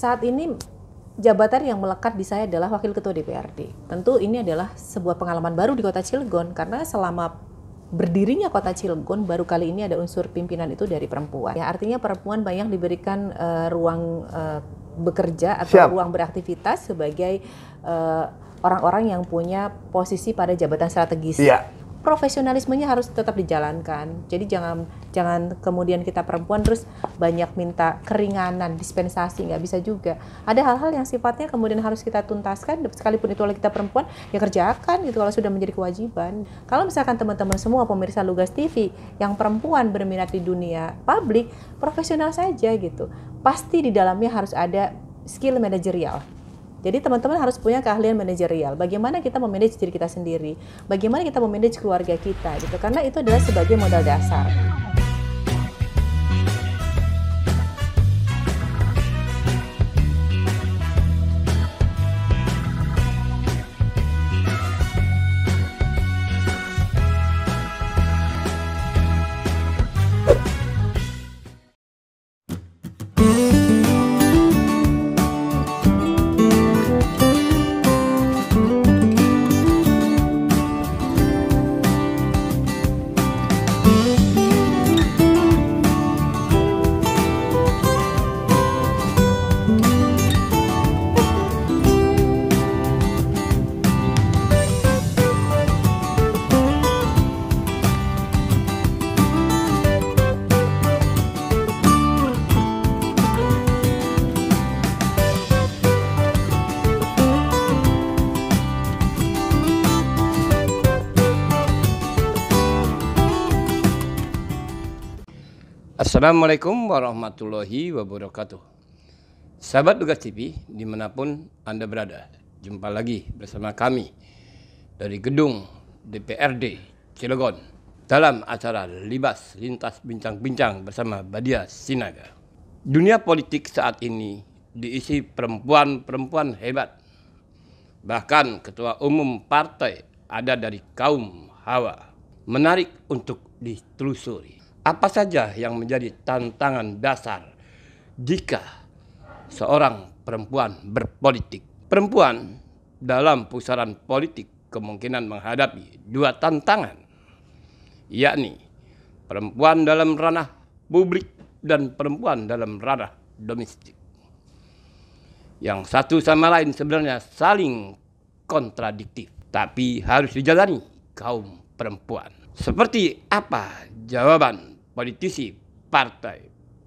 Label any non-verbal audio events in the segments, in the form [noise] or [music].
saat ini jabatan yang melekat di saya adalah Wakil Ketua DPRD. Tentu ini adalah sebuah pengalaman baru di kota Cilegon karena selama berdirinya kota Cilegon baru kali ini ada unsur pimpinan itu dari perempuan. Ya artinya perempuan banyak diberikan uh, ruang uh, bekerja atau Siap. ruang beraktivitas sebagai eh, orang-orang uh, orang -orang yang punya posisi pada jabatan strategis. Iya profesionalismenya harus tetap dijalankan. Jadi jangan jangan kemudian kita perempuan terus banyak minta keringanan, dispensasi nggak bisa juga. Ada hal-hal yang sifatnya kemudian harus kita tuntaskan sekalipun itu oleh kita perempuan ya kerjakan gitu kalau sudah menjadi kewajiban. Kalau misalkan teman-teman semua pemirsa Lugas TV yang perempuan berminat di dunia publik, profesional saja gitu. Pasti di dalamnya harus ada skill manajerial jadi teman-teman harus punya keahlian manajerial. Bagaimana kita memanage diri kita sendiri, bagaimana kita memanage keluarga kita gitu. Karena itu adalah sebagai modal dasar. Assalamualaikum warahmatullahi wabarakatuh. Sahabat Lugas TV, dimanapun Anda berada, jumpa lagi bersama kami dari gedung DPRD Cilegon dalam acara Libas Lintas Bincang-Bincang bersama Badia Sinaga. Dunia politik saat ini diisi perempuan-perempuan hebat. Bahkan ketua umum partai ada dari kaum Hawa. Menarik untuk ditelusuri. Apa saja yang menjadi tantangan dasar jika seorang perempuan berpolitik? Perempuan dalam pusaran politik kemungkinan menghadapi dua tantangan, yakni perempuan dalam ranah publik dan perempuan dalam ranah domestik. Yang satu sama lain sebenarnya saling kontradiktif, tapi harus dijalani kaum perempuan. Seperti apa jawaban politisi partai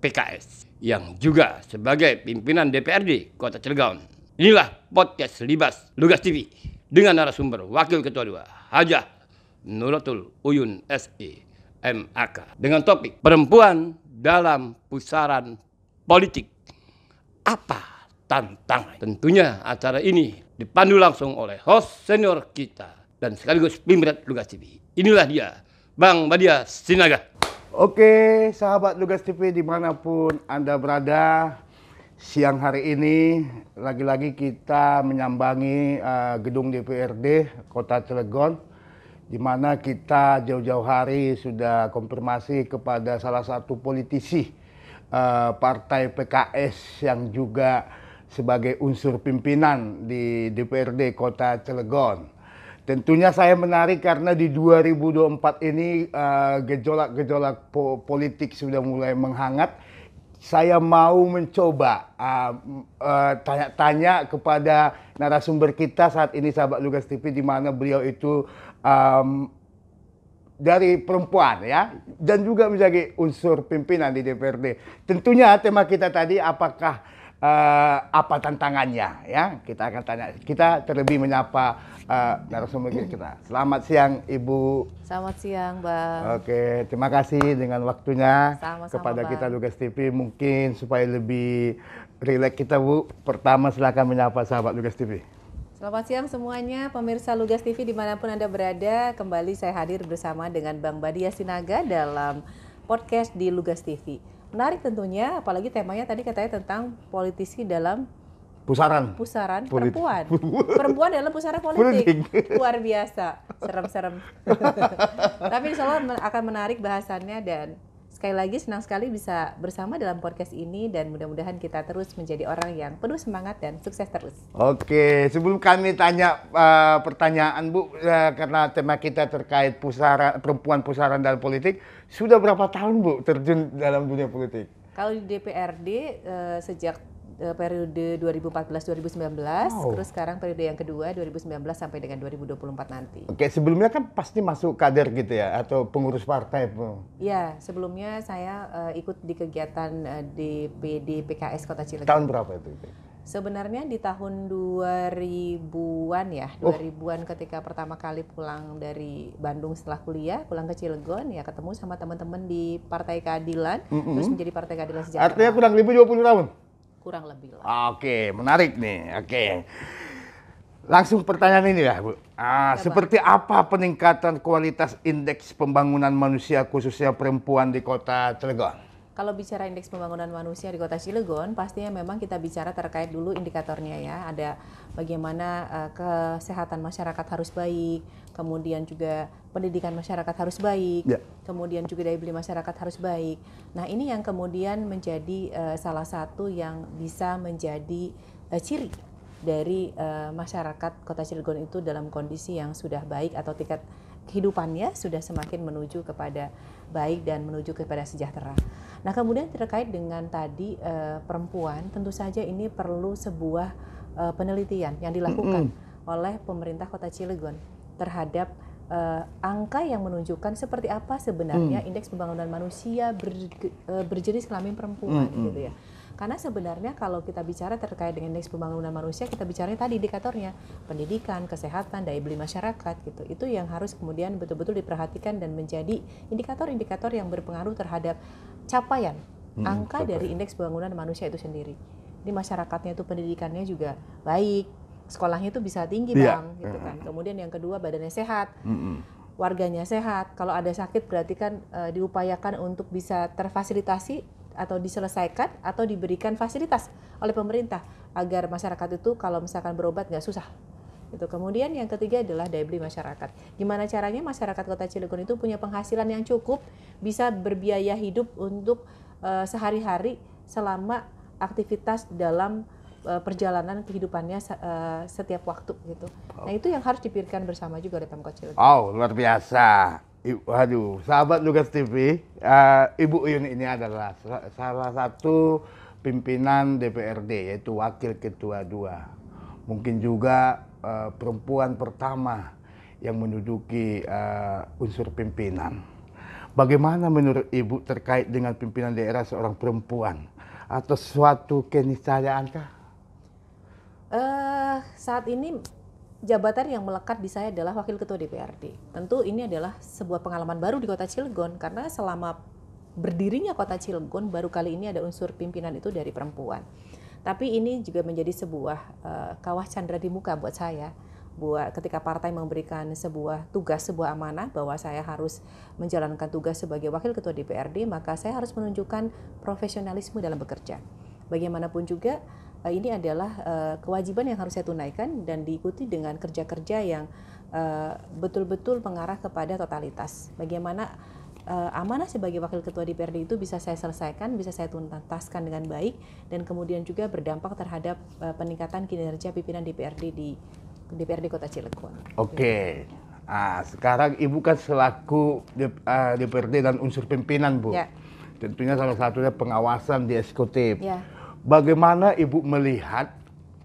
PKS yang juga sebagai pimpinan DPRD Kota Cilegon. Inilah podcast Libas Lugas TV dengan narasumber Wakil Ketua Dua Haja Nuratul Uyun SE MAK dengan topik perempuan dalam pusaran politik. Apa tantangan? Tentunya acara ini dipandu langsung oleh host senior kita dan sekaligus pimpinan Lugas TV. Inilah dia, Bang Badia Sinaga. Oke, sahabat Lugas TV dimanapun Anda berada, siang hari ini lagi-lagi kita menyambangi uh, gedung DPRD Kota Cilegon, di mana kita jauh-jauh hari sudah konfirmasi kepada salah satu politisi uh, Partai PKS yang juga sebagai unsur pimpinan di DPRD Kota Cilegon. Tentunya saya menarik karena di 2024 ini gejolak eh, gejolak-gejolak po politik sudah mulai menghangat. Saya mau mencoba eh, eh, tanya-tanya uh, uh, kepada narasumber kita saat ini sahabat Lugas TV di mana beliau itu um, dari perempuan ya dan juga menjadi unsur pimpinan di DPRD. Tentunya tema kita tadi apakah uh, apa tantangannya ya kita akan tanya kita terlebih menyapa uh, narasumber kita selamat siang ibu selamat siang bang oke terima kasih dengan waktunya Sama -sama, kepada bang. kita Lugas TV mungkin supaya lebih rileks kita bu pertama silakan menyapa sahabat Lugas TV Selamat siang semuanya, pemirsa Lugas TV dimanapun Anda berada. Kembali saya hadir bersama dengan Bang Badia Sinaga dalam podcast di Lugas TV menarik tentunya apalagi temanya tadi katanya tentang politisi dalam pusaran pusaran perempuan [laughs] perempuan dalam pusaran politik, politik. luar biasa serem-serem [laughs] tapi insya Allah akan menarik bahasannya dan Sekali lagi senang sekali bisa bersama dalam podcast ini dan mudah-mudahan kita terus menjadi orang yang penuh semangat dan sukses terus. Oke, sebelum kami tanya uh, pertanyaan Bu uh, karena tema kita terkait pusara perempuan pusaran dalam politik, sudah berapa tahun Bu terjun dalam dunia politik? Kalau di DPRD uh, eh, sejak Eh, periode 2014-2019, wow. terus sekarang periode yang kedua 2019 sampai dengan 2024 nanti. Oke, sebelumnya kan pasti masuk kader gitu ya atau pengurus partai bu? Ya, sebelumnya saya uh, ikut di kegiatan uh, eh, DPD PKS Kota Cilegon. Tahun berapa itu? Sebenarnya di tahun 2000-an ya, oh. 2000-an ketika pertama kali pulang dari Bandung setelah kuliah, pulang ke Cilegon ya ketemu sama teman-teman di Partai Keadilan, mm -hmm. terus menjadi Partai Keadilan Sejahtera. Artinya kurang lebih 20 tahun? kurang lebih lah. Ah, oke, menarik nih. Oke. Langsung pertanyaan ini ya, Bu. Ah, ya, seperti Bang. apa peningkatan kualitas indeks pembangunan manusia khususnya perempuan di Kota Cilegon? Kalau bicara indeks pembangunan manusia di Kota Cilegon, pastinya memang kita bicara terkait dulu indikatornya ya. Ada bagaimana uh, kesehatan masyarakat harus baik, kemudian juga pendidikan masyarakat harus baik, ya. kemudian juga daya beli masyarakat harus baik. Nah, ini yang kemudian menjadi uh, salah satu yang bisa menjadi uh, ciri dari uh, masyarakat Kota Cilegon itu dalam kondisi yang sudah baik atau tingkat kehidupannya sudah semakin menuju kepada baik dan menuju kepada sejahtera. Nah, kemudian terkait dengan tadi e, perempuan, tentu saja ini perlu sebuah e, penelitian yang dilakukan oleh pemerintah Kota Cilegon terhadap e, angka yang menunjukkan seperti apa sebenarnya mm. indeks pembangunan manusia ber, e, berjenis kelamin perempuan gitu ya. Karena sebenarnya kalau kita bicara terkait dengan indeks pembangunan manusia, kita bicaranya tadi indikatornya pendidikan, kesehatan, daya beli masyarakat gitu. Itu yang harus kemudian betul-betul diperhatikan dan menjadi indikator-indikator yang berpengaruh terhadap capaian hmm, angka capaian. dari indeks pembangunan manusia itu sendiri. Di masyarakatnya itu pendidikannya juga baik, sekolahnya itu bisa tinggi yeah. bang, gitu kan. Kemudian yang kedua badannya sehat. Mm -mm warganya sehat. Kalau ada sakit berarti kan e, diupayakan untuk bisa terfasilitasi atau diselesaikan atau diberikan fasilitas oleh pemerintah agar masyarakat itu kalau misalkan berobat nggak susah itu kemudian yang ketiga adalah daya beli masyarakat gimana caranya masyarakat kota Cilegon itu punya penghasilan yang cukup bisa berbiaya hidup untuk uh, sehari-hari selama aktivitas dalam uh, perjalanan kehidupannya uh, setiap waktu gitu. Nah itu yang harus dipikirkan bersama juga oleh Pemkot Cilegon. Oh luar biasa. Waduh, sahabat Lugas TV, uh, eh, Ibu Uyun ini adalah salah satu pimpinan DPRD, yaitu Wakil Ketua dua. Mungkin juga uh, perempuan pertama yang menduduki uh, unsur pimpinan. Bagaimana menurut Ibu terkait dengan pimpinan daerah seorang perempuan? Atau suatu keniscayaankah? Uh, saat ini jabatan yang melekat di saya adalah wakil ketua DPRD. Tentu ini adalah sebuah pengalaman baru di Kota Cilegon karena selama berdirinya Kota Cilegon baru kali ini ada unsur pimpinan itu dari perempuan. Tapi ini juga menjadi sebuah uh, kawah candra di muka buat saya. Buat ketika partai memberikan sebuah tugas, sebuah amanah bahwa saya harus menjalankan tugas sebagai wakil ketua DPRD, maka saya harus menunjukkan profesionalisme dalam bekerja. Bagaimanapun juga Eh, ini adalah eh, kewajiban yang harus saya tunaikan dan diikuti dengan kerja-kerja yang eh, betul-betul mengarah kepada totalitas. Bagaimana amanah sebagai wakil ketua DPRD itu bisa saya selesaikan, bisa saya tuntaskan dengan baik dan kemudian juga berdampak terhadap peningkatan kinerja pimpinan DPRD di DPRD Kota Cilegon. Oke. Okay. Nah, sekarang Ibu kan selaku DPRD dan unsur pimpinan, Bu. Ya. Tentunya salah satunya pengawasan di eksekutif. Ya bagaimana Ibu melihat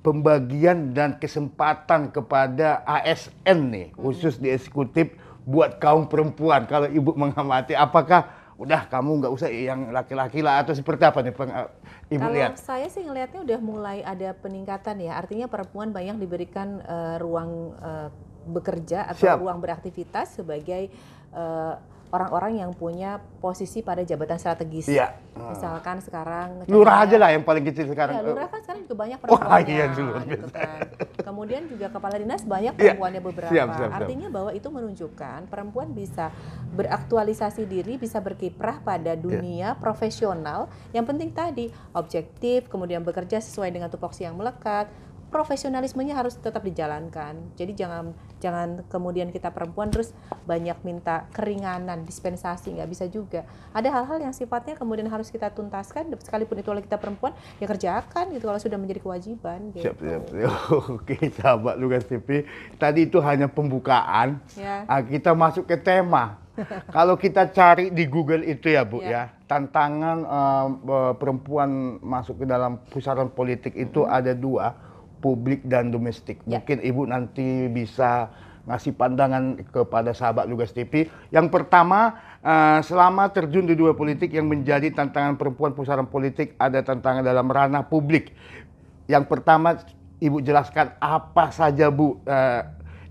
pembagian dan kesempatan kepada ASN nih, khusus di eksekutif buat kaum perempuan. Kalau Ibu mengamati, apakah udah kamu nggak usah eh, yang laki-laki lah atau seperti apa nih peng, eh, ibu Kalau saya sih ngelihatnya udah mulai ada peningkatan ya artinya perempuan banyak diberikan uh, ruang uh, bekerja atau Siap. ruang beraktivitas sebagai uh, orang-orang yang punya posisi pada jabatan strategis. Iya. Hmm. Misalkan sekarang hmm. lurah aja lah yang paling kecil sekarang. Ya, lurah kan sekarang juga banyak perempuannya. Oh, iya, Gitu kan. Kemudian juga kepala dinas banyak iya. perempuannya beberapa. Siap, siap, siap. Artinya bahwa itu menunjukkan perempuan bisa beraktualisasi diri, bisa berkiprah pada iya. dunia yeah. profesional. Yang penting tadi objektif, kemudian bekerja sesuai dengan tupoksi yang melekat, profesionalismenya harus tetap dijalankan. Jadi jangan jangan kemudian kita perempuan terus banyak minta keringanan, dispensasi nggak bisa juga. Ada hal-hal yang sifatnya kemudian harus kita tuntaskan sekalipun itu oleh kita perempuan ya kerjakan gitu kalau sudah menjadi kewajiban. Gitu. Siap, siap, [laughs] Oke sahabat lugas TV, tadi itu hanya pembukaan. Ya. Ah, kita masuk ke tema. [laughs] kalau kita cari di Google itu ya Bu ya, ya tantangan uh, perempuan masuk ke dalam pusaran politik itu -hmm. ada dua publik dan domestik. Ya. Mungkin Ibu nanti bisa ngasih pandangan kepada sahabat Lugas TV. Yang pertama, eh, selama terjun di dua politik yang menjadi tantangan perempuan pusaran politik ada tantangan dalam ranah publik. Yang pertama, Ibu jelaskan apa saja Bu eh,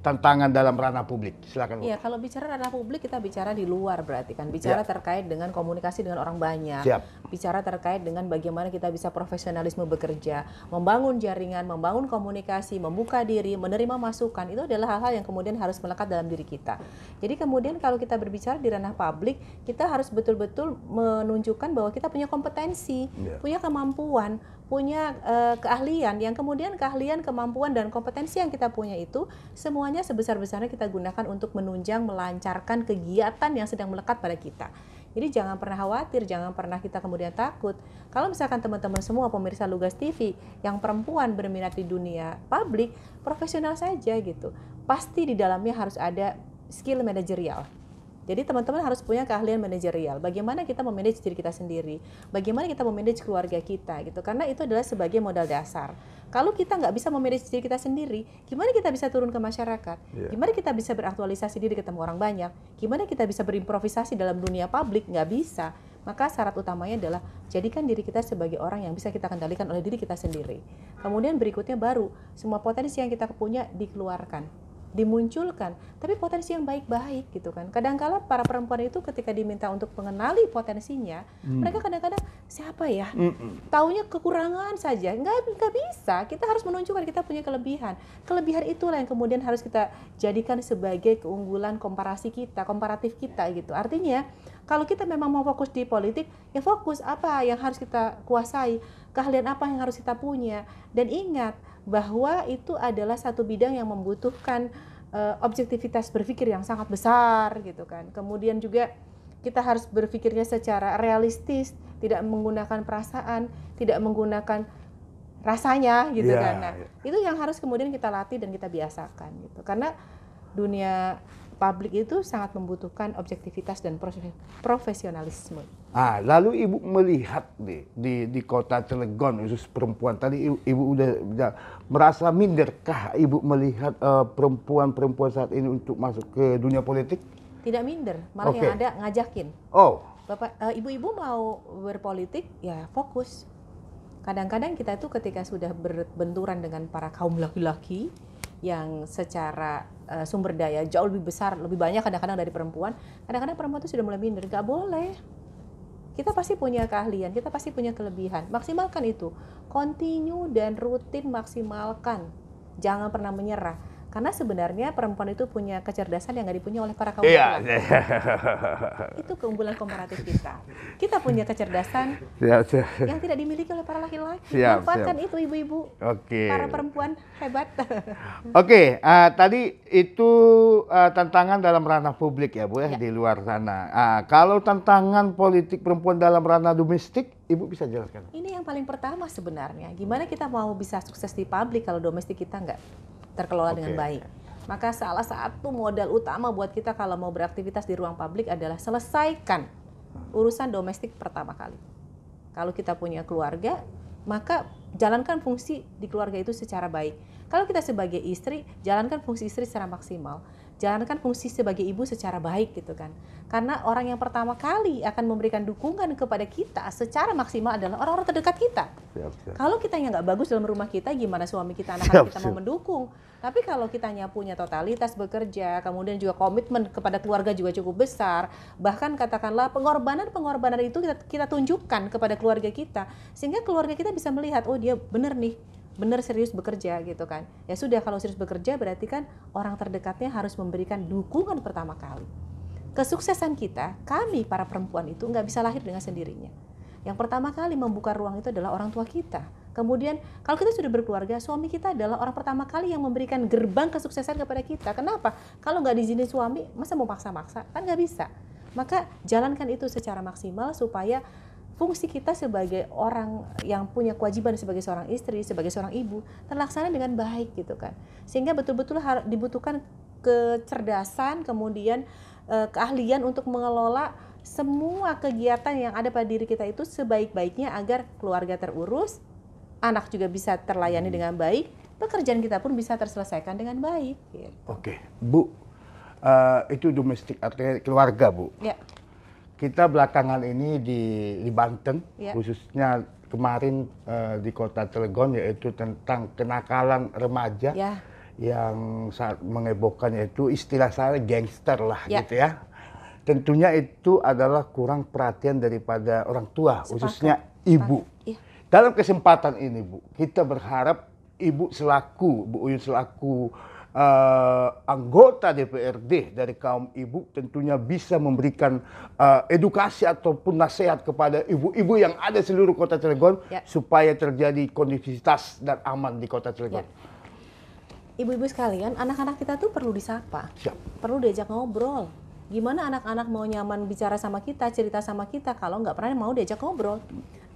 tantangan dalam ranah publik. Silakan. Iya, kalau bicara ranah publik kita bicara di luar berarti kan bicara ya. terkait dengan komunikasi dengan orang banyak. Siap. Bicara terkait dengan bagaimana kita bisa profesionalisme bekerja, membangun jaringan, membangun komunikasi, membuka diri, menerima masukan. Itu adalah hal-hal yang kemudian harus melekat dalam diri kita. Jadi kemudian kalau kita berbicara di ranah publik, kita harus betul-betul menunjukkan bahwa kita punya kompetensi, ya. punya kemampuan punya uh, keahlian yang kemudian keahlian, kemampuan dan kompetensi yang kita punya itu semuanya sebesar-besarnya kita gunakan untuk menunjang melancarkan kegiatan yang sedang melekat pada kita. Jadi jangan pernah khawatir, jangan pernah kita kemudian takut. Kalau misalkan teman-teman semua pemirsa Lugas TV yang perempuan berminat di dunia publik, profesional saja gitu. Pasti di dalamnya harus ada skill manajerial jadi teman-teman harus punya keahlian manajerial. Bagaimana kita memanage diri kita sendiri, bagaimana kita memanage keluarga kita gitu. Karena itu adalah sebagai modal dasar. Kalau kita nggak bisa memanage diri kita sendiri, gimana kita bisa turun ke masyarakat? Yeah. Gimana kita bisa beraktualisasi diri ketemu orang banyak? Gimana kita bisa berimprovisasi dalam dunia publik? Nggak bisa. Maka syarat utamanya adalah jadikan diri kita sebagai orang yang bisa kita kendalikan oleh diri kita sendiri. Kemudian berikutnya baru semua potensi yang kita punya dikeluarkan dimunculkan, tapi potensi yang baik-baik gitu kan. Kadangkala para perempuan itu ketika diminta untuk mengenali potensinya, hmm. mereka kadang-kadang siapa ya? Hmm. Taunya kekurangan saja. nggak nggak bisa. Kita harus menunjukkan kita punya kelebihan. Kelebihan itulah yang kemudian harus kita jadikan sebagai keunggulan komparasi kita, komparatif kita gitu. Artinya, kalau kita memang mau fokus di politik, ya fokus apa yang harus kita kuasai, keahlian apa yang harus kita punya dan ingat bahwa itu adalah satu bidang yang membutuhkan uh, objektivitas berpikir yang sangat besar gitu kan. Kemudian juga kita harus berpikirnya secara realistis, tidak menggunakan perasaan, tidak menggunakan rasanya gitu yeah, kan. Nah, iya. itu yang harus kemudian kita latih dan kita biasakan gitu. Karena dunia publik itu sangat membutuhkan objektivitas dan profesionalisme. Ah, lalu ibu melihat di, di, di kota Cilegon khusus perempuan tadi ibu, ibu udah, udah merasa minderkah ibu melihat eh, perempuan-perempuan uh, saat ini untuk masuk ke dunia politik? Tidak minder, malah okay. yang ada ngajakin. Oh. Bapak ibu eh, ibu-ibu mau berpolitik ya fokus. Kadang-kadang kita itu ketika sudah berbenturan dengan para kaum laki-laki yang secara uh, sumber daya jauh lebih besar, lebih banyak kadang-kadang dari perempuan, kadang-kadang perempuan itu sudah mulai minder, nggak boleh kita pasti punya keahlian, kita pasti punya kelebihan. Maksimalkan itu. Continue dan rutin maksimalkan. Jangan pernah menyerah karena sebenarnya perempuan itu punya kecerdasan yang nggak dipunya oleh para kaum yeah. Iya, iya, iya. laki. [laughs] itu keunggulan komparatif kita. Kita punya kecerdasan siap, ya, siap. Ya. yang tidak dimiliki oleh para laki-laki. Manfaatkan itu ibu-ibu. Okay. Para perempuan hebat. [laughs] Oke, okay, uh, eh, tadi itu uh, tantangan dalam ranah publik ya Bu ya, yeah. di luar sana. Uh, kalau tantangan politik perempuan dalam ranah domestik Ibu bisa jelaskan? Ini yang paling pertama sebenarnya. Gimana kita mau bisa sukses di publik kalau domestik kita nggak terkelola okay. dengan baik. Maka salah satu modal utama buat kita kalau mau beraktivitas di ruang publik adalah selesaikan urusan domestik pertama kali. Kalau kita punya keluarga, maka jalankan fungsi di keluarga itu secara baik. Kalau kita sebagai istri, jalankan fungsi istri secara maksimal jalankan fungsi sebagai ibu secara baik gitu kan. Karena orang yang pertama kali akan memberikan dukungan kepada kita secara maksimal adalah orang-orang terdekat kita. Siap, siap. Kalau kita yang nggak bagus dalam rumah kita, gimana suami kita, anak-anak kita siap. mau mendukung? Tapi kalau kita hanya punya totalitas bekerja, kemudian juga komitmen kepada keluarga juga cukup besar, bahkan katakanlah pengorbanan-pengorbanan itu kita, kita tunjukkan kepada keluarga kita, sehingga keluarga kita bisa melihat, oh dia benar nih, benar serius bekerja gitu kan. Ya sudah kalau serius bekerja berarti kan orang terdekatnya harus memberikan dukungan pertama kali. Kesuksesan kita, kami para perempuan itu nggak bisa lahir dengan sendirinya. Yang pertama kali membuka ruang itu adalah orang tua kita. Kemudian kalau kita sudah berkeluarga, suami kita adalah orang pertama kali yang memberikan gerbang kesuksesan kepada kita. Kenapa? Kalau nggak diizinin suami, masa mau maksa-maksa? Kan nggak bisa. Maka jalankan itu secara maksimal supaya fungsi kita sebagai orang yang punya kewajiban sebagai seorang istri, sebagai seorang ibu terlaksana dengan baik gitu kan. Sehingga betul-betul dibutuhkan kecerdasan, kemudian eh, keahlian untuk mengelola semua kegiatan yang ada pada diri kita itu sebaik-baiknya agar keluarga terurus, anak juga bisa terlayani hmm. dengan baik, pekerjaan kita pun bisa terselesaikan dengan baik. Gitu. Oke, Bu, uh, itu domestik artinya keluarga, Bu. Ya kita belakangan ini di, di Banten, yeah. khususnya kemarin uh, di kota Telegon, yaitu tentang kenakalan remaja yeah. yang saat mengebohkan yaitu istilah saya gangster lah yeah. gitu ya. Tentunya itu adalah kurang perhatian daripada orang tua, Sepakat. khususnya ibu. Iya. Dalam kesempatan ini Bu, kita berharap ibu selaku Bu Uyun selaku uh, anggota DPRD dari kaum ibu tentunya bisa memberikan uh, edukasi ataupun nasihat kepada ibu-ibu yang ada seluruh kota Cilegon yeah. supaya terjadi kondisitas dan aman di kota Cilegon. Yeah. Ibu-ibu sekalian, anak-anak kita tuh perlu disapa, Siap. Ya. perlu diajak ngobrol. Gimana anak-anak mau nyaman bicara sama kita, cerita sama kita kalau nggak pernah mau diajak ngobrol?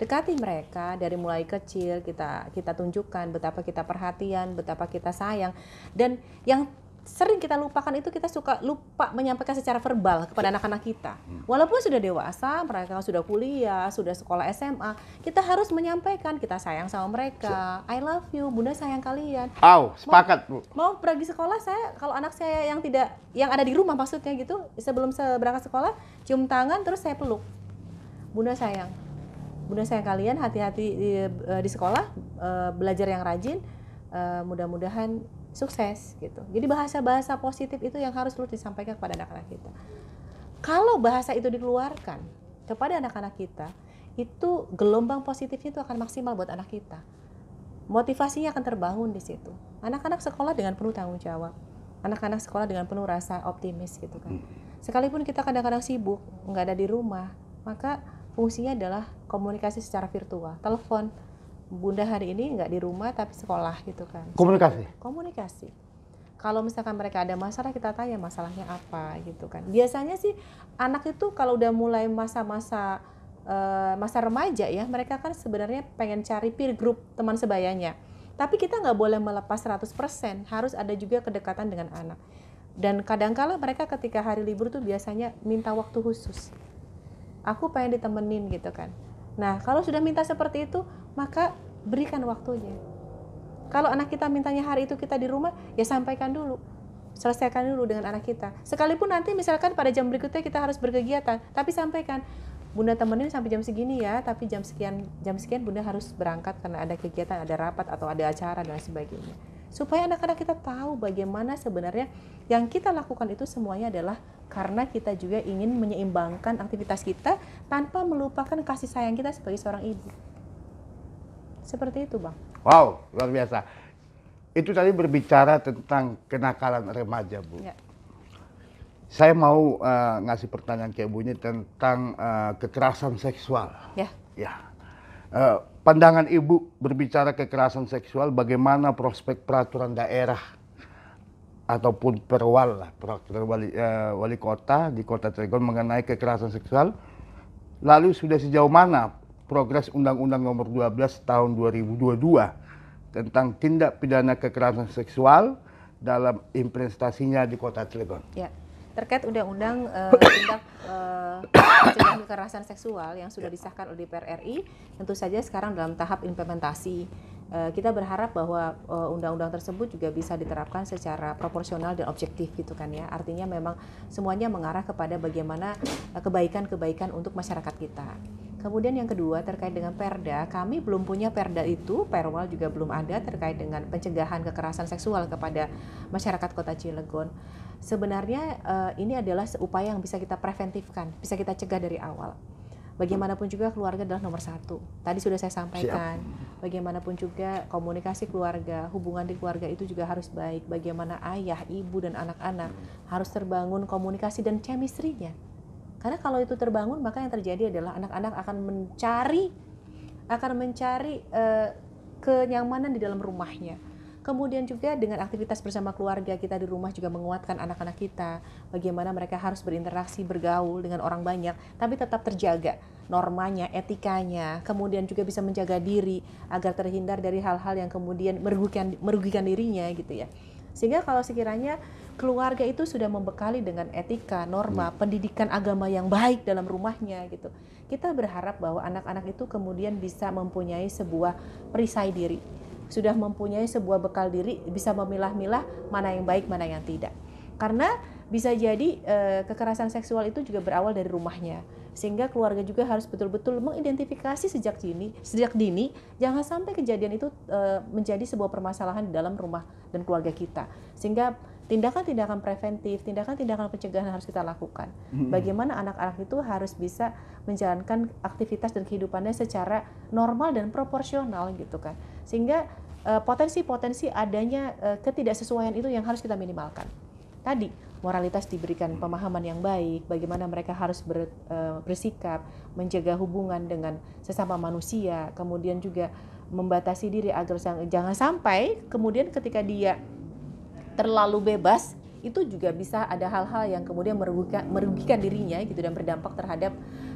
dekati mereka dari mulai kecil kita kita tunjukkan betapa kita perhatian betapa kita sayang dan yang sering kita lupakan itu kita suka lupa menyampaikan secara verbal kepada iya. anak-anak kita. Hmm. Walaupun sudah dewasa, mereka sudah kuliah, sudah sekolah SMA, kita harus menyampaikan kita sayang sama mereka. I love you, Bunda sayang kalian. Oh, sepakat, Bu. Mau, mau pergi sekolah saya kalau anak saya yang tidak yang ada di rumah maksudnya gitu, sebelum berangkat sekolah, cium tangan terus saya peluk. Bunda sayang. Bunda sayang kalian hati-hati di, eh, di sekolah eh, belajar yang rajin eh, mudah-mudahan sukses gitu. Jadi bahasa-bahasa positif itu yang harus terus disampaikan kepada anak-anak kita. Kalau bahasa itu dikeluarkan kepada anak-anak kita, itu gelombang positifnya itu akan maksimal buat anak kita. Motivasinya akan terbangun di situ. Anak-anak sekolah dengan penuh tanggung jawab. Anak-anak sekolah dengan penuh rasa optimis gitu kan. Hmm. Sekalipun kita kadang-kadang sibuk, nggak ada di rumah, maka fungsinya adalah komunikasi secara virtual, telepon. Bunda hari ini nggak di rumah tapi sekolah gitu kan. Komunikasi. Komunikasi. Kalau misalkan mereka ada masalah kita tanya masalahnya apa gitu kan. Biasanya sih anak itu kalau udah mulai masa-masa eh, masa remaja ya, mereka kan sebenarnya pengen cari peer group teman sebayanya. Tapi kita nggak boleh melepas 100%, harus ada juga kedekatan dengan anak. Dan kadangkala mereka ketika hari libur tuh biasanya minta waktu khusus aku pengen ditemenin gitu kan nah kalau sudah minta seperti itu maka berikan waktunya kalau anak kita mintanya hari itu kita di rumah ya sampaikan dulu selesaikan dulu dengan anak kita sekalipun nanti misalkan pada jam berikutnya kita harus berkegiatan tapi sampaikan Bunda temenin sampai jam segini ya, tapi jam sekian jam sekian Bunda harus berangkat karena ada kegiatan, ada rapat atau ada acara dan sebagainya supaya anak-anak kita tahu bagaimana sebenarnya yang kita lakukan itu semuanya adalah karena kita juga ingin menyeimbangkan aktivitas kita tanpa melupakan kasih sayang kita sebagai seorang ibu. Seperti itu, Bang. Wow, luar biasa. Itu tadi berbicara tentang kenakalan remaja, Bu. Ya. Saya mau uh, ngasih pertanyaan ke ibunya tentang uh, kekerasan seksual. Ya. Ya. Uh, Pandangan Ibu berbicara kekerasan seksual bagaimana prospek peraturan daerah ataupun perwal peraturan wali, eh, wali kota di kota Tregon mengenai kekerasan seksual. Lalu sudah sejauh mana progres Undang-Undang Nomor 12 Tahun 2022 tentang tindak pidana kekerasan seksual dalam implementasinya di kota Tregon Ya terkait undang-undang uh, tindak uh, kekerasan seksual yang sudah ya. disahkan oleh DPR RI tentu saja sekarang dalam tahap implementasi uh, kita berharap bahwa undang-undang tersebut juga bisa diterapkan secara proporsional dan objektif gitu kan ya artinya memang semuanya mengarah kepada bagaimana kebaikan-kebaikan untuk masyarakat kita Kemudian yang kedua terkait dengan perda, kami belum punya perda itu, perwal juga belum ada terkait dengan pencegahan kekerasan seksual kepada masyarakat kota Cilegon. Sebenarnya eh, ini adalah upaya yang bisa kita preventifkan, bisa kita cegah dari awal. Bagaimanapun juga keluarga adalah nomor satu. Tadi sudah saya sampaikan. Siap. Bagaimanapun juga komunikasi keluarga, hubungan di keluarga itu juga harus baik. Bagaimana ayah, ibu, dan anak-anak harus terbangun komunikasi dan chemistry-nya karena kalau itu terbangun maka yang terjadi adalah anak-anak akan mencari akan mencari uh, kenyamanan di dalam rumahnya. Kemudian juga dengan aktivitas bersama keluarga kita di rumah juga menguatkan anak-anak kita. Bagaimana mereka harus berinteraksi, bergaul dengan orang banyak, tapi tetap terjaga normanya, etikanya. Kemudian juga bisa menjaga diri agar terhindar dari hal-hal yang kemudian merugikan merugikan dirinya gitu ya. Sehingga kalau sekiranya keluarga itu sudah membekali dengan etika, norma, hmm. pendidikan agama yang baik dalam rumahnya gitu. Kita berharap bahwa anak-anak itu kemudian bisa mempunyai sebuah perisai diri, sudah mempunyai sebuah bekal diri, bisa memilah-milah mana yang baik, mana yang tidak. Karena bisa jadi eh, kekerasan seksual itu juga berawal dari rumahnya sehingga keluarga juga harus betul-betul mengidentifikasi sejak dini sejak dini jangan sampai kejadian itu e, menjadi sebuah permasalahan di dalam rumah dan keluarga kita sehingga tindakan-tindakan preventif, tindakan-tindakan pencegahan harus kita lakukan. Hmm. Bagaimana anak-anak itu harus bisa menjalankan aktivitas dan kehidupannya secara normal dan proporsional gitu kan. Sehingga eh, potensi-potensi adanya eh, ketidaksesuaian itu yang harus kita minimalkan. Tadi moralitas diberikan hmm. pemahaman yang baik, bagaimana mereka harus ber, eh, bersikap, menjaga hubungan dengan sesama manusia, kemudian juga membatasi diri agar jangan sampai kemudian ketika dia terlalu bebas itu juga bisa ada hal-hal yang kemudian merugikan, merugikan dirinya gitu dan berdampak terhadap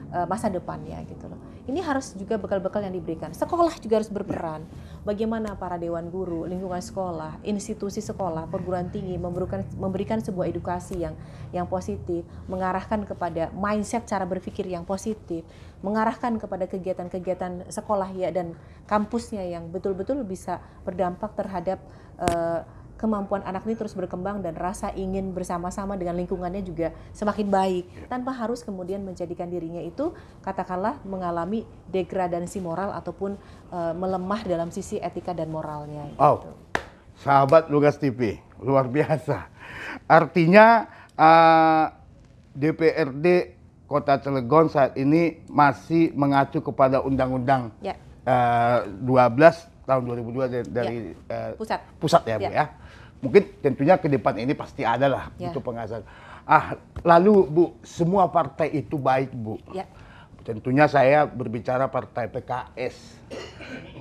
uh, masa depannya gitu loh. Ini harus juga bekal-bekal yang diberikan. Sekolah juga harus berperan. Bagaimana para dewan guru, lingkungan sekolah, institusi sekolah, perguruan tinggi memberikan memberikan sebuah edukasi yang yang positif, mengarahkan kepada mindset cara berpikir yang positif, mengarahkan kepada kegiatan-kegiatan sekolah ya dan kampusnya yang betul-betul bisa berdampak terhadap uh, kemampuan anak ini terus berkembang dan rasa ingin bersama-sama dengan lingkungannya juga semakin baik ya. tanpa harus kemudian menjadikan dirinya itu katakanlah mengalami degradasi moral ataupun uh, melemah dalam sisi etika dan moralnya. Gitu. Oh, sahabat Lugas TV luar biasa. Artinya uh, eh, DPRD Kota Cilegon saat ini masih mengacu kepada Undang-Undang ya. uh, eh, 12 tahun 2002 dari, dari ya. uh, pusat. pusat ya, Bu ya. ya. Mungkin tentunya ke depan ini pasti ada lah ya. untuk pengawasan. Ah, lalu Bu, semua partai itu baik, Bu. Ya. Tentunya saya berbicara partai PKS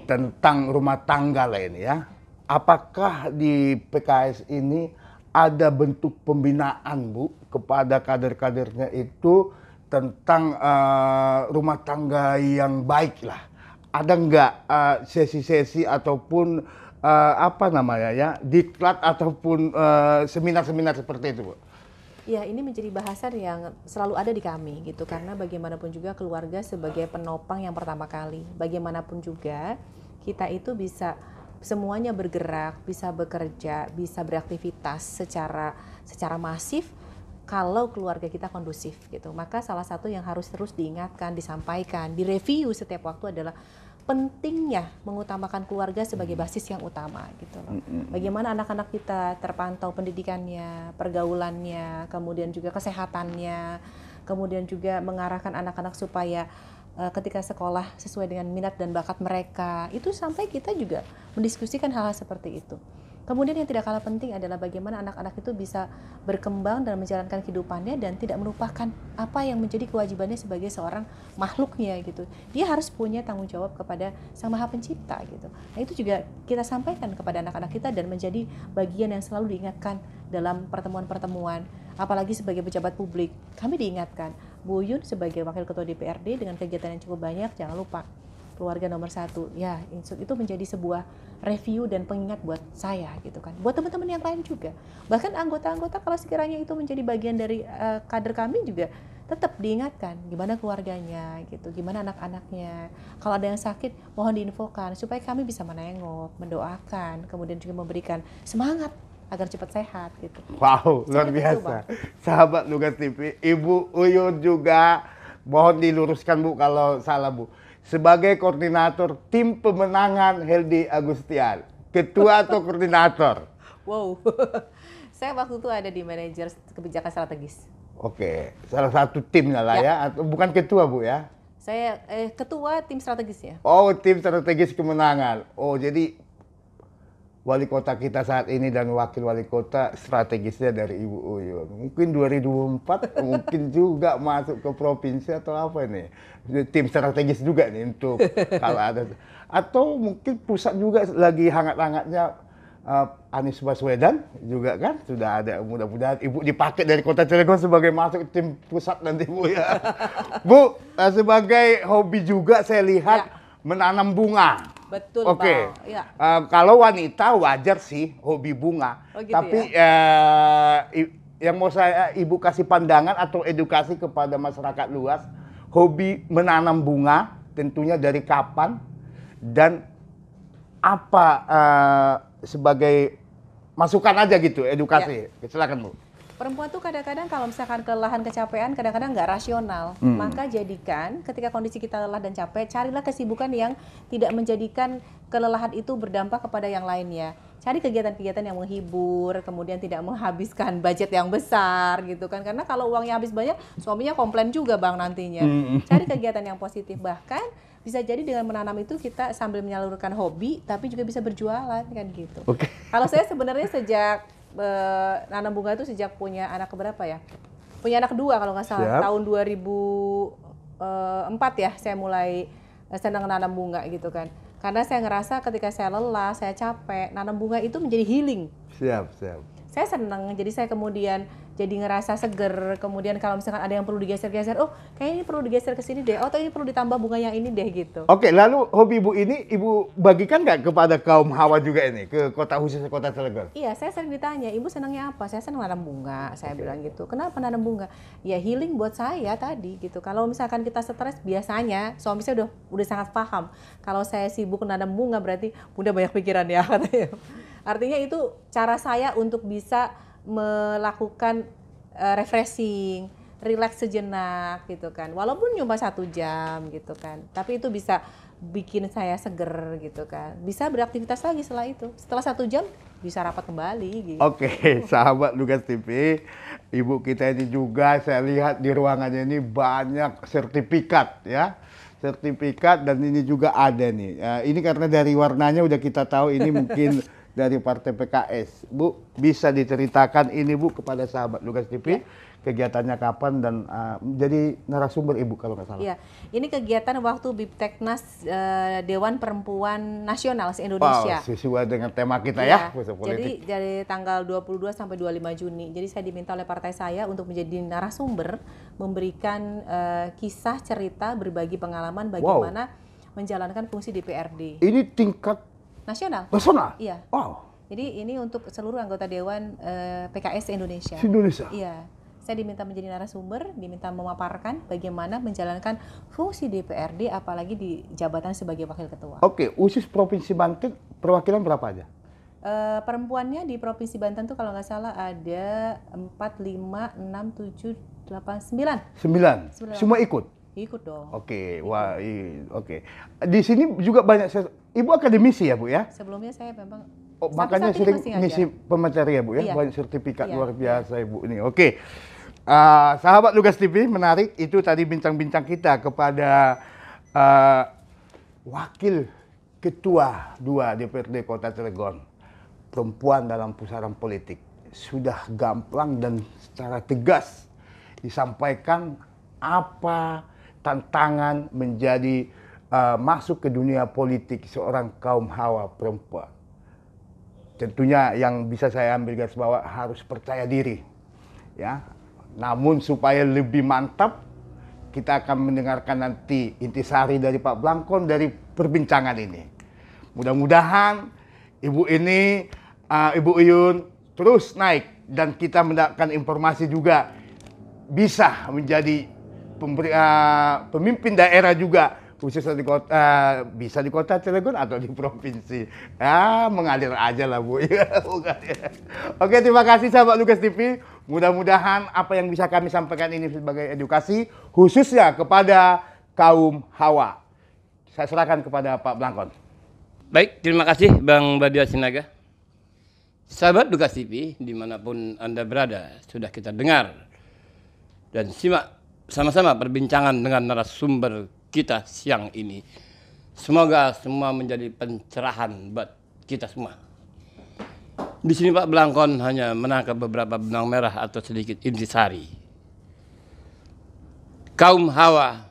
tentang rumah tangga lain ya. Apakah di PKS ini ada bentuk pembinaan, Bu, kepada kader-kadernya itu tentang uh, rumah tangga yang baik lah ada nggak sesi eh, sesi-sesi ataupun uh, apa namanya ya diklat ataupun eh, seminar-seminar uh, seperti itu, Bu? Ya, ini menjadi bahasan yang selalu ada di kami gitu karena bagaimanapun juga keluarga sebagai penopang yang pertama kali. Bagaimanapun juga kita itu bisa semuanya bergerak, bisa bekerja, bisa beraktivitas secara secara masif kalau keluarga kita kondusif gitu. Maka salah satu yang harus terus diingatkan, disampaikan, direview setiap waktu adalah pentingnya mengutamakan keluarga sebagai basis yang utama gitu loh. Bagaimana anak-anak kita terpantau pendidikannya, pergaulannya, kemudian juga kesehatannya, kemudian juga mengarahkan anak-anak supaya uh, ketika sekolah sesuai dengan minat dan bakat mereka. Itu sampai kita juga mendiskusikan hal-hal seperti itu. Kemudian yang tidak kalah penting adalah bagaimana anak-anak itu bisa berkembang dan menjalankan kehidupannya dan tidak melupakan apa yang menjadi kewajibannya sebagai seorang makhluknya gitu. Dia harus punya tanggung jawab kepada Sang Maha Pencipta gitu. Nah, itu juga kita sampaikan kepada anak-anak kita dan menjadi bagian yang selalu diingatkan dalam pertemuan-pertemuan apalagi sebagai pejabat publik. Kami diingatkan, Bu Yun sebagai Wakil Ketua DPRD dengan kegiatan yang cukup banyak, jangan lupa keluarga nomor satu. Ya, itu menjadi sebuah review dan pengingat buat saya gitu kan buat teman-teman yang lain juga bahkan anggota-anggota kalau sekiranya itu menjadi bagian dari uh, kader kami juga tetap diingatkan gimana keluarganya gitu gimana anak-anaknya kalau ada yang sakit mohon diinfokan supaya kami bisa menengok mendoakan kemudian juga memberikan semangat agar cepat sehat gitu. Wow, luar biasa. Sahabat Lugas TV, Ibu Uyun juga mohon diluruskan Bu kalau salah Bu sebagai koordinator tim pemenangan Heldi Agustian, ketua [laughs] atau koordinator. Wow, [laughs] saya waktu itu ada di manajer kebijakan strategis. Oke, salah satu timnya lah ya, ya. Atau, bukan ketua bu ya? Saya eh, ketua tim strategis ya. Oh, tim strategis kemenangan. Oh, jadi wali kota kita saat ini dan wakil wali kota strategisnya dari Ibu Uyun. Mungkin 2004 [laughs] mungkin juga masuk ke provinsi atau apa nih. Tim strategis juga nih untuk [laughs] kalau ada atau mungkin pusat juga lagi hangat-hangatnya uh, Anies Baswedan juga kan sudah ada mudah-mudahan Ibu dipakai dari Kota Cilegon sebagai masuk tim pusat nanti Bu ya. [laughs] Bu, eh, sebagai hobi juga saya lihat ya. menanam bunga. Betul, Oke. Okay. Ya. Uh, eh, kalau wanita wajar sih hobi bunga. Oh, gitu Tapi ya? uh, yang mau saya Ibu kasih pandangan atau edukasi kepada masyarakat luas, hobi menanam bunga tentunya dari kapan dan apa uh, sebagai masukan aja gitu edukasi. Ya. Silakan Bu perempuan tuh kadang-kadang kalau misalkan kelelahan kecapean kadang-kadang nggak rasional hmm. maka jadikan ketika kondisi kita lelah dan capek carilah kesibukan yang tidak menjadikan kelelahan itu berdampak kepada yang lainnya cari kegiatan-kegiatan yang menghibur, kemudian tidak menghabiskan budget yang besar gitu kan. Karena kalau uangnya habis banyak, suaminya komplain juga bang nantinya. Hmm. Cari kegiatan yang positif bahkan bisa jadi dengan menanam itu kita sambil menyalurkan hobi tapi juga bisa berjualan kan gitu. Okay. Kalau saya sebenarnya sejak Eh, nanam bunga itu sejak punya anak berapa ya? Punya anak dua kalau nggak salah. Siap. Tahun 2004 eh, ya saya mulai eh, senang nanam bunga gitu kan. Karena saya ngerasa ketika saya lelah, saya capek, nanam bunga itu menjadi healing. Siap, siap. Saya senang, jadi saya kemudian jadi ngerasa seger. Kemudian kalau misalkan ada yang perlu digeser-geser, oh kayaknya ini perlu digeser ke sini deh, oh, atau ini perlu ditambah bunga yang ini deh gitu. Oke, lalu hobi ibu ini ibu bagikan nggak kepada kaum hawa juga ini ke kota khusus kota Cilegon? Iya, saya sering ditanya, ibu senangnya apa? Saya senang nanam bunga, saya okay. bilang gitu. Kenapa nanam bunga? Ya healing buat saya tadi gitu. Kalau misalkan kita stres biasanya suami saya udah udah sangat paham. Kalau saya sibuk nanam bunga berarti udah banyak pikiran ya katanya. Artinya itu cara saya untuk bisa melakukan uh, refreshing, relax sejenak gitu kan. Walaupun cuma satu jam gitu kan, tapi itu bisa bikin saya seger gitu kan. Bisa beraktivitas lagi setelah itu. Setelah satu jam bisa rapat kembali. Gitu. Oke, [laughs] sahabat Lugas TV, ibu kita ini juga saya lihat di ruangannya ini banyak sertifikat ya sertifikat dan ini juga ada nih. Eh, ini karena dari warnanya udah kita tahu ini mungkin [laughs] dari Partai PKS. Bu, bisa diceritakan ini Bu kepada sahabat Lugas TV, ya. kegiatannya kapan dan uh, jadi narasumber Ibu kalau nggak salah. Iya, ini kegiatan waktu Bipteknas uh, Dewan Perempuan Nasional se-Indonesia. Wow, sesuai dengan tema kita ya, ya. Jadi dari tanggal 22 sampai 25 Juni. Jadi saya diminta oleh partai saya untuk menjadi narasumber memberikan uh, kisah cerita berbagi pengalaman bagaimana wow. menjalankan fungsi DPRD. Ini tingkat Nasional. Nasional. Iya. Wow. Jadi ini untuk seluruh anggota dewan eh, PKS Indonesia. Indonesia. Iya. Saya diminta menjadi narasumber, diminta memaparkan bagaimana menjalankan fungsi DPRD apalagi di jabatan sebagai wakil ketua. Oke, usus Provinsi Banten perwakilan berapa aja? E, perempuannya di Provinsi Banten tuh kalau nggak salah ada 4, 5, 6, 7, 8, 9. 9. 9. Semua ikut? Ikut dong. Oke, okay. wah, oke. Okay. Di sini juga banyak ibu akademisi ya bu ya. Sebelumnya saya memang oh, makanya sering ngisi pemateri ya bu ya, iya. banyak sertifikat iya. luar biasa ibu ini. Oke, okay. uh, sahabat Lugas TV menarik itu tadi bincang-bincang kita kepada uh, wakil ketua dua DPRD Kota Cilegon perempuan dalam pusaran politik sudah gamplang dan secara tegas disampaikan apa tantangan menjadi uh, masuk ke dunia politik seorang kaum hawa perempuan. Tentunya yang bisa saya ambil garis bawah harus percaya diri. Ya. Namun supaya lebih mantap kita akan mendengarkan nanti intisari dari Pak Blangkon dari perbincangan ini. Mudah-mudahan ibu ini uh, Ibu Iyun terus naik dan kita mendapatkan informasi juga bisa menjadi pemberi, uh, pemimpin daerah juga khususnya di kota uh, bisa di kota Cilegon atau di provinsi ya mengalir aja lah bu [laughs] ya, ya. oke terima kasih sahabat Lukas TV mudah-mudahan apa yang bisa kami sampaikan ini sebagai edukasi khususnya kepada kaum hawa saya serahkan kepada Pak Blangkon baik terima kasih Bang Badia Sinaga sahabat Lukas TV dimanapun anda berada sudah kita dengar dan simak sama-sama perbincangan dengan narasumber kita siang ini. Semoga semua menjadi pencerahan buat kita semua. Di sini Pak Belangkon hanya menangkap beberapa benang merah atau sedikit intisari. Kaum Hawa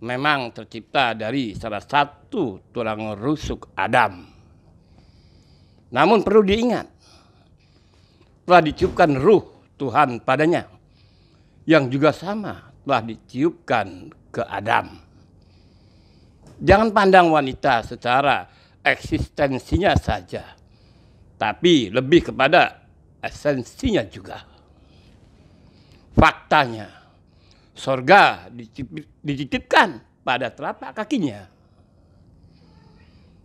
memang tercipta dari salah satu tulang rusuk Adam. Namun perlu diingat, telah dicupkan ruh Tuhan padanya, yang juga sama telah ditiupkan ke Adam. Jangan pandang wanita secara eksistensinya saja, tapi lebih kepada esensinya juga. Faktanya, sorga dititipkan pada telapak kakinya.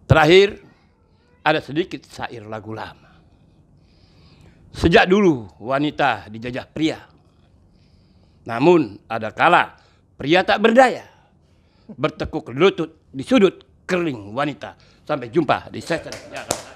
Terakhir, ada sedikit sair lagu lama. Sejak dulu wanita dijajah pria. Namun ada kala pria tak berdaya bertekuk lutut di sudut kering wanita. Sampai jumpa di sesi. Ya,